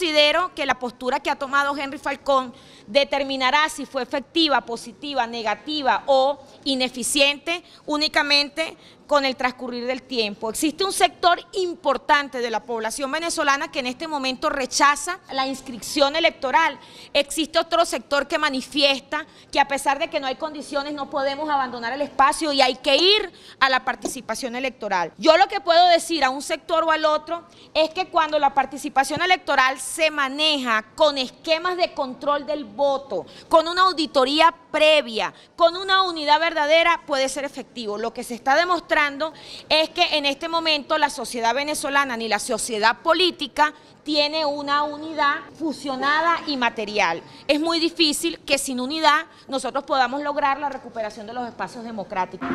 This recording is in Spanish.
considero que la postura que ha tomado Henry Falcón determinará si fue efectiva, positiva, negativa o ineficiente únicamente con el transcurrir del tiempo. Existe un sector importante de la población venezolana que en este momento rechaza la inscripción electoral. Existe otro sector que manifiesta que a pesar de que no hay condiciones no podemos abandonar el espacio y hay que ir a la participación electoral. Yo lo que puedo decir a un sector o al otro es que cuando la participación electoral se maneja con esquemas de control del voto, con una auditoría previa, con una unidad verdadera, puede ser efectivo. Lo que se está demostrando es que en este momento la sociedad venezolana ni la sociedad política tiene una unidad fusionada y material. Es muy difícil que sin unidad nosotros podamos lograr la recuperación de los espacios democráticos.